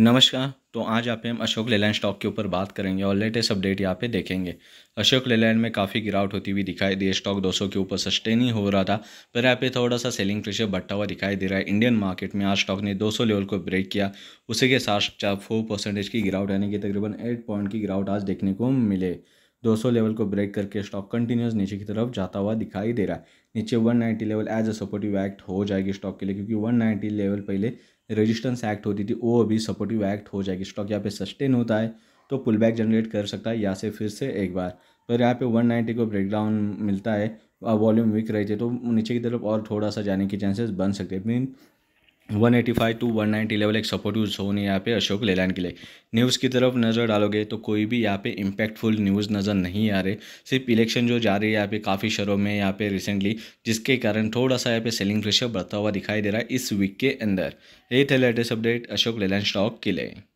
नमस्कार तो आज आप हम अशोक लेलैंड स्टॉक के ऊपर बात करेंगे और लेटेस्ट अपडेट यहाँ पे देखेंगे अशोक लेलैंड में काफ़ी गिरावट होती हुई दिखाई दी स्टॉक 200 के ऊपर सस्टेन ही हो रहा था पर यहाँ पे थोड़ा सा सेलिंग प्रेशर बढ़ता हुआ दिखाई दे रहा है इंडियन मार्केट में आज स्टॉक ने 200 लेवल को ब्रेक किया उसी के साथ चार फोर परसेंटेज की गिरावट यानी कि तकरीबन एट पॉइंट की गिरावट आज देखने को मिले 200 लेवल को ब्रेक करके स्टॉक कंटिन्यूस नीचे की तरफ जाता हुआ दिखाई दे रहा है नीचे 190 level as a supportive act हो जाएगी स्टॉक के लिए क्योंकि 190 लेवल पहले रेजिस्टेंस एक्ट होती थी वो अभी सपोर्टिव एक्ट हो जाएगी स्टॉक यहाँ पे सस्टेन होता है तो पुल बैक जनरेट कर सकता है या से फिर से एक बार पर यहाँ पे वन को ब्रेकडाउन मिलता है वॉल्यूम वीक रहती है तो नीचे की तरफ और थोड़ा सा जाने के चांसेस बन सकते हैं mean one eighty five two one ninety level एक सपोर्टिव जोन है यहाँ पे अशोक लेलैंड के लिए न्यूज़ की तरफ नज़र डालोगे तो कोई भी यहाँ पे इम्पैक्टफुल न्यूज़ नज़र नहीं आ रहे सिर्फ इलेक्शन जो जा रही है यहाँ पे काफ़ी शहरों में यहाँ पे रिसेंटली जिसके कारण थोड़ा सा यहाँ पे सेलिंग प्रेशर बढ़ता हुआ दिखाई दे रहा है इस वीक के अंदर ये थे latest update Ashok Leyland stock के लिए